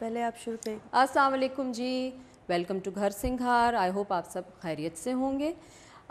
पहले आप शुरू करें असलकुम जी वेलकम टू घर सिंघार आई होप आप सब खैरियत से होंगे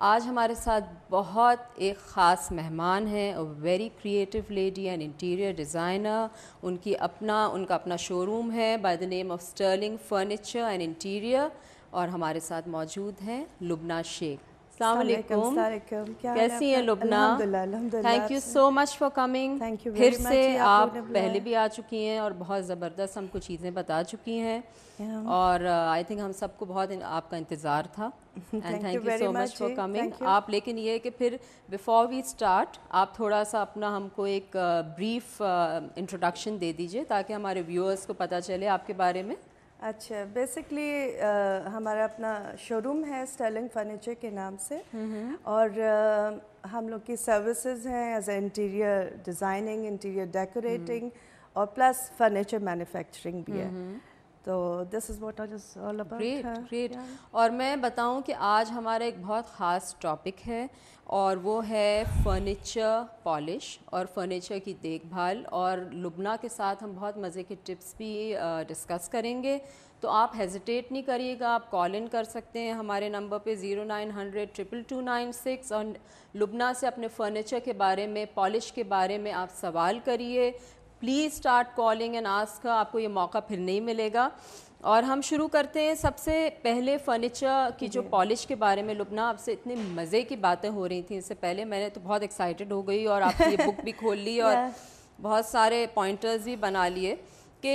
आज हमारे साथ बहुत एक ख़ास मेहमान हैं very creative lady and interior designer उनकी अपना उनका अपना शोरूम है by the name of Sterling furniture and interior और हमारे साथ मौजूद हैं लुबना शेख कैसी हैं Lubna thank you so much for coming thank you फिर से आप पहले भी आ चुकी हैं और बहुत ज़बरदस्त हमको चीज़ें बता चुकी हैं और आई थिंक हम सबको बहुत आपका इंतज़ार था and thank you so much for coming आप लेकिन ये कि फिर बिफोर वी स्टार्ट आप थोड़ा सा अपना हमको एक ब्रीफ इंट्रोडक्शन दे दीजिए ताकि हमारे व्यूअर्स को पता चले आपके बारे में अच्छा बेसिकली uh, हमारा अपना शोरूम है स्टाइलिंग फर्नीचर के नाम से और uh, हम लोग की सर्विसेज हैं as a interior designing interior decorating और प्लस फर्नीचर मैन्युफैक्चरिंग भी है तो this is what are is all about great great और मैं बताऊं कि आज हमारा एक बहुत ख़ास टॉपिक है और वो है फर्नीचर पॉलिश और फर्नीचर की देखभाल और लुबना के साथ हम बहुत मज़े के टिप्स भी डिस्कस करेंगे तो आप हेजिटेट नहीं करिएगा आप कॉल इन कर सकते हैं हमारे नंबर पे zero nine hundred triple two nine six और लुबना से अपने फ़र्नीचर के बारे में पॉलिश के बारे में आप सवाल करिए please start calling and ask आपको ये मौका फिर नहीं मिलेगा और हम शुरू करते हैं सबसे पहले फर्नीचर की जो पॉलिश के बारे में लुबना आपसे इतने मज़े की बातें हो रही थी इससे पहले मैंने तो बहुत एक्साइटेड हो गई और आपने ये बुक भी खोल ली और बहुत सारे पॉइंटर्स भी बना लिए कि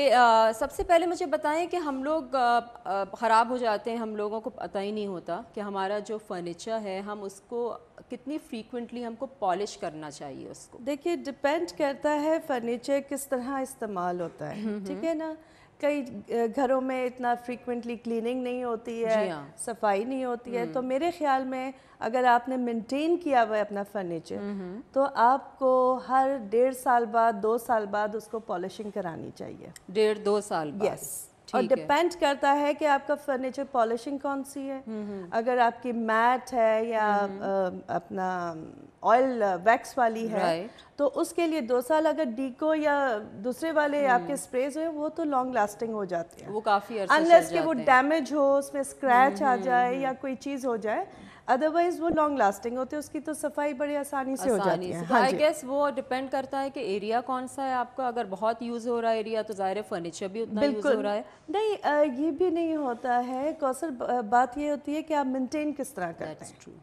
सबसे पहले मुझे बताएं कि हम लोग ख़राब हो जाते हैं हम लोगों को पता ही नहीं होता कि हमारा जो फर्नीचर है हम उसको कितनी फ्रीक्वेंटली हमको पॉलिश करना चाहिए उसको देखिए डिपेंड करता है फर्नीचर किस तरह इस्तेमाल होता है हम्म, ठीक हम्म। है ना कई घरों में इतना फ्रीक्वेंटली क्लीनिंग नहीं होती है हाँ। सफाई नहीं होती है तो हम्म। मेरे ख्याल में अगर आपने मेंटेन किया हुआ है अपना फर्नीचर हम्म। तो आपको हर डेढ़ साल बाद दो साल बाद उसको पॉलिशिंग करानी चाहिए डेढ़ दो साल बाद यस और डिपेंड करता है कि आपका फर्नीचर पॉलिशिंग कौन सी है हम्म, हम्म। अगर आपकी मैट है या हम्म, अपना ऑयल वैक्स वाली है तो उसके लिए दो साल अगर डीको या दूसरे वाले आपके स्प्रेज हैं वो तो लॉन्ग लास्टिंग हो जाते हैं वो काफ़ी अनलेस कि वो डैमेज हो उसमें स्क्रैच आ जाए या कोई चीज़ हो जाए अदरवाइज वो लॉन्ग लास्टिंग होते हैं उसकी तो सफाई बड़ी आसानी से आसानी हो जाती है आई हाँ गेस वो डिपेंड करता है कि एरिया कौन सा है आपका अगर बहुत यूज़ हो रहा है एरिया तो ज़ाहिर है फर्नीचर भी उतना यूज़ हो रहा है नहीं आ, ये भी नहीं होता है कौसर बात ये होती है कि आप मेंटेन किस तरह करते हैं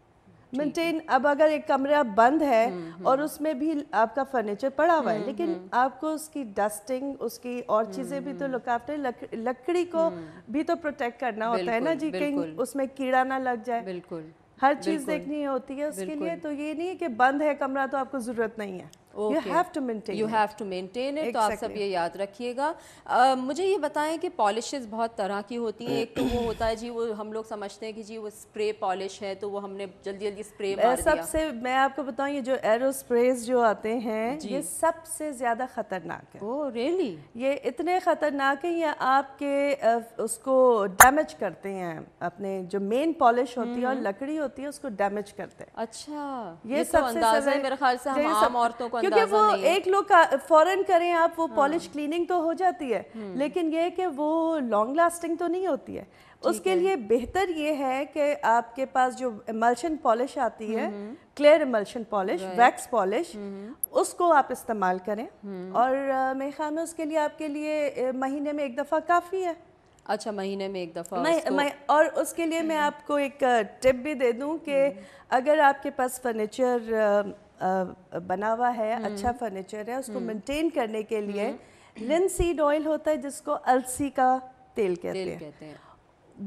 मेंटेन अब अगर एक कमरा बंद है हम्म, हम्म। और उसमें भी आपका फर्नीचर पड़ा हुआ है हम्म, लेकिन आपको उसकी डस्टिंग उसकी और चीज़ें भी तो लुक आफ्टर लक, लकड़ी को भी तो प्रोटेक्ट करना होता है ना जी कहीं उसमें कीड़ा ना लग जाए बिल्कुल हर चीज़ देखनी होती है उसके लिए तो ये नहीं है कि बंद है कमरा तो आपको ज़रूरत नहीं है you have to maintain you have to maintain it तो आप सब ये याद रखिएगा मुझे ये बताएं कि पॉलिशेस बहुत तरह की होती हैं एक तो वो होता है जी वो हम लोग समझते हैं कि जी वो स्प्रे पॉलिश है तो वो हमने जल्दी जल्दी स्प्रे मार सबसे मैं आपको बताऊँ ये जो एरो स्प्रेज जो आते हैं ये सबसे ज़्यादा ख़तरनाक है ओ रियली ये इतने ख़तरनाक है ये आपके उसको डैमेज करते हैं अपने जो मेन पॉलिश होती है और हम्म। लकड़ी होती है उसको डैमेज करते हैं अच्छा ये, ये तो सबसे मेरे ख्याल से हम आम औरतों को क्योंकि वो एक लोग फॉरन करें आप वो पॉलिश क्लीनिंग हाँ। तो हो जाती है हम्म। लेकिन ये कि वो लॉन्ग लास्टिंग तो नहीं होती है उसके लिए बेहतर ये है कि आपके पास जो इमल्शन पॉलिश आती है clear emulsion polish wax polish उसको आप इस्तेमाल करें हम्म। और मेरे ख्याल में उसके लिए आपके लिए महीने में एक दफ़ा काफ़ी है अच्छा महीने में एक दफ़ा मैं, मैं और उसके लिए मैं हम्म। आपको एक टिप भी दे दूं कि अगर आपके पास फर्नीचर बना हुआ है हम्म। अच्छा फर्नीचर है उसको मेंटेन हम्म। करने के हम्म। लिए लिन सीड ऑयल होता है जिसको अलसी का तेल कहते हैं कहते हैं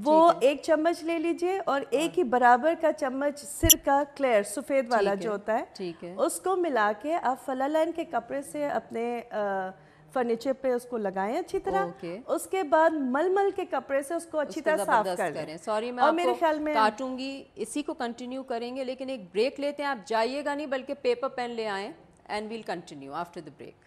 वो एक चम्मच ले लीजिए और हाँ। एक ही बराबर का चम्मच सिर का क्लेयर सफ़ेद वाला जो होता है, है उसको मिला के आप फलालाइन के कपड़े से अपने आ, फर्नीचर पे उसको लगाएं अच्छी तरह उसके बाद मलमल के कपड़े से उसको अच्छी तरह साफ कर करें सॉरी मैं और मेरे ख्याल में काटूंगी इसी को कंटिन्यू करेंगे लेकिन एक ब्रेक लेते हैं आप जाइएगा नहीं बल्कि पेपर पेन ले आए and we'll continue after the break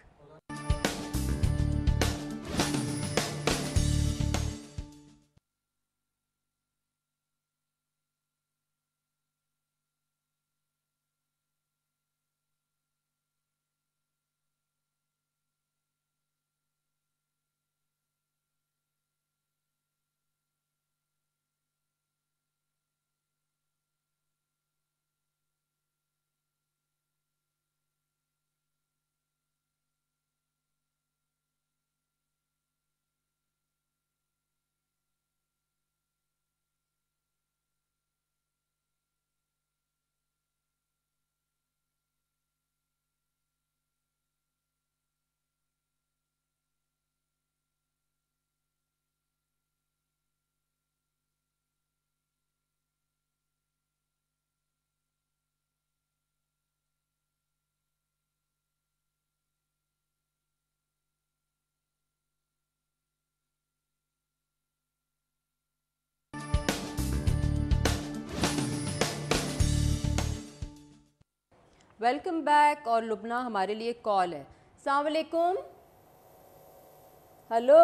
welcome back और लुबना हमारे लिए कॉल है सलामकुम हेलो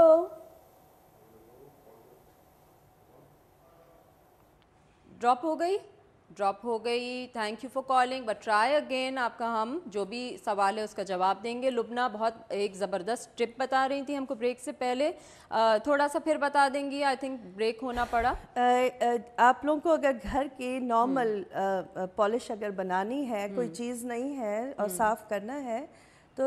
ड्रॉप हो गई ड्रॉप हो गई thank you for calling but try again आपका हम जो भी सवाल है उसका जवाब देंगे लुबना बहुत एक ज़बरदस्त ट्रिप बता रही थी हमको ब्रेक से पहले आ, थोड़ा सा फिर बता देंगी आई थिंक ब्रेक होना पड़ा आ, आ, आप लोगों को अगर घर की नॉर्मल पॉलिश अगर बनानी है हम्म। कोई चीज़ नहीं है और हम्म। साफ़ करना है तो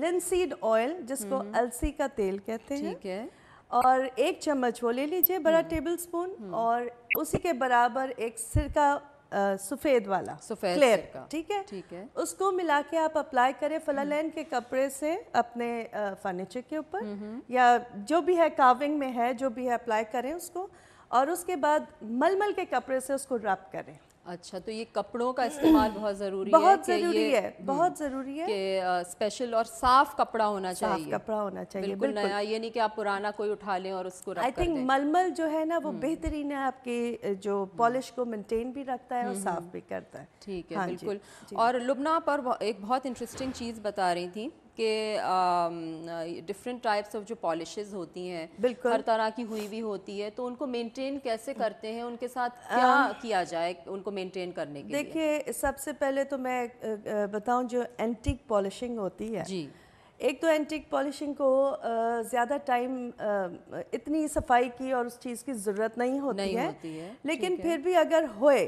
लिनसीड ऑयल जिसको हम्म। अलसी का तेल कहते हैं ठीक है और एक चम्मच वो ले लीजिए बड़ा टेबल स्पून और उसी के बराबर एक सिरका सफ़ेद वाला सफ़ेद क्लियर ठीक है ठीक है उसको मिला के आप अप्लाई करें फलालैन के कपड़े से अपने फर्नीचर के ऊपर हम्म, हम्म। या जो भी है काविंग में है जो भी है अप्लाई करें उसको और उसके बाद मलमल के कपड़े से उसको रब करें अच्छा तो ये कपड़ों का इस्तेमाल बहुत ज़रूरी है बहुत ज़रूरी है हम्म, बहुत ज़रूरी है कि स्पेशल और साफ कपड़ा होना साफ चाहिए कपड़ा होना चाहिए बिल्कुल, बिल्कुल नया ये नहीं कि आप पुराना कोई उठा लें और उसको आई थिंक मलमल जो है ना वो हम्म। बेहतरीन है आपके जो पॉलिश हम्म। को मेंटेन भी रखता है और साफ भी करता है ठीक है हाँ बिल्कुल और लुबना पर एक बहुत इंटरेस्टिंग चीज़ बता रही थी के डिफरेंट टाइप्स ऑफ जो पॉलिश होती हैं हर तरह की हुई भी होती है तो उनको मेंटेन कैसे करते हैं उनके साथ क्या आ, किया जाए उनको मेंटेन करने के देखिए सबसे पहले तो मैं बताऊं जो एंटीक पॉलिशिंग होती है जी एक तो एंटीक पॉलिशिंग को ज़्यादा टाइम इतनी सफाई की और उस चीज़ की ज़रूरत नहीं होती नहीं है, होती है लेकिन फिर भी अगर होए